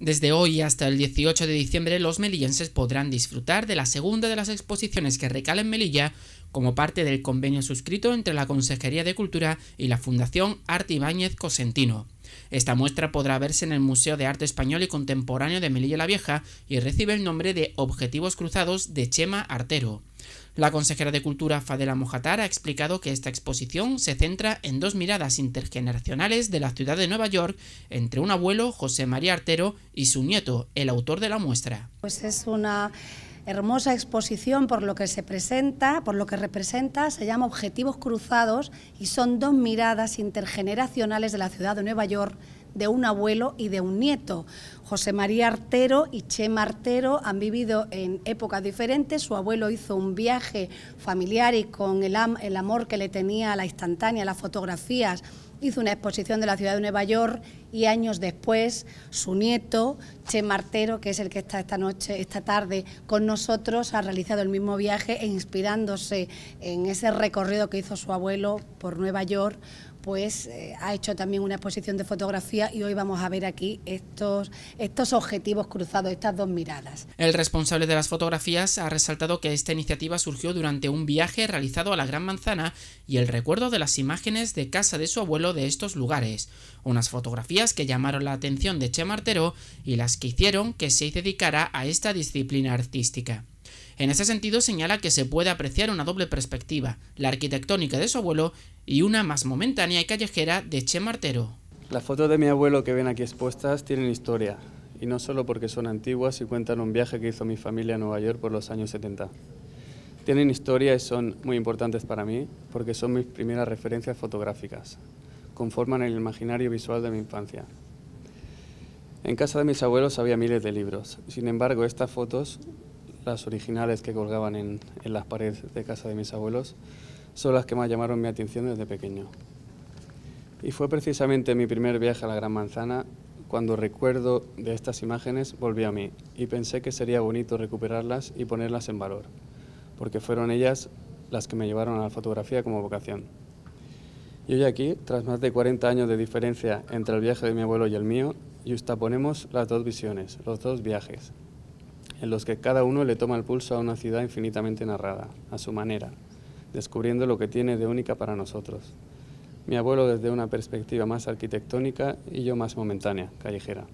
Desde hoy hasta el 18 de diciembre los melillenses podrán disfrutar de la segunda de las exposiciones que recalen Melilla como parte del convenio suscrito entre la Consejería de Cultura y la Fundación Arte Ibáñez Cosentino. Esta muestra podrá verse en el Museo de Arte Español y Contemporáneo de Melilla la Vieja y recibe el nombre de Objetivos Cruzados de Chema Artero. La consejera de Cultura Fadela Mojatar ha explicado que esta exposición se centra en dos miradas intergeneracionales de la ciudad de Nueva York entre un abuelo, José María Artero, y su nieto, el autor de la muestra. Pues es una hermosa exposición por lo que se presenta, por lo que representa, se llama Objetivos Cruzados y son dos miradas intergeneracionales de la ciudad de Nueva York de un abuelo y de un nieto. José María Artero y Chema Artero han vivido en épocas diferentes. Su abuelo hizo un viaje familiar y con el, amor que le tenía a la instantánea, las fotografías, hizo una exposición de la ciudad de Nueva York y años después su nieto, Che Martero, que es el que está esta noche, esta tarde con nosotros, ha realizado el mismo viaje e inspirándose en ese recorrido que hizo su abuelo por Nueva York, pues eh, ha hecho también una exposición de fotografía y hoy vamos a ver aquí estos, estos objetivos cruzados, estas dos miradas. El responsable de las fotografías ha resaltado que esta iniciativa surgió durante un viaje realizado a la Gran Manzana y el recuerdo de las imágenes de casa de su abuelo de estos lugares, unas fotografías que llamaron la atención de Che y las que hicieron que se dedicara a esta disciplina artística. En ese sentido señala que se puede apreciar una doble perspectiva, la arquitectónica de su abuelo y una más momentánea y callejera de Che Las fotos de mi abuelo que ven aquí expuestas tienen historia, y no solo porque son antiguas y cuentan un viaje que hizo mi familia a Nueva York por los años 70. Tienen historia y son muy importantes para mí porque son mis primeras referencias fotográficas conforman el imaginario visual de mi infancia. En casa de mis abuelos había miles de libros, sin embargo estas fotos, las originales que colgaban en, las paredes de casa de mis abuelos, son las que más llamaron mi atención desde pequeño. Y fue precisamente mi primer viaje a la Gran Manzana cuando recuerdo de estas imágenes volví a mí y pensé que sería bonito recuperarlas y ponerlas en valor, porque fueron ellas las que me llevaron a la fotografía como vocación. Y hoy aquí, tras más de 40 años de diferencia entre el viaje de mi abuelo y el mío, justaponemos las dos visiones, los dos viajes, en los que cada uno le toma el pulso a una ciudad infinitamente narrada, a su manera, descubriendo lo que tiene de única para nosotros. Mi abuelo desde una perspectiva más arquitectónica y yo más momentánea, callejera.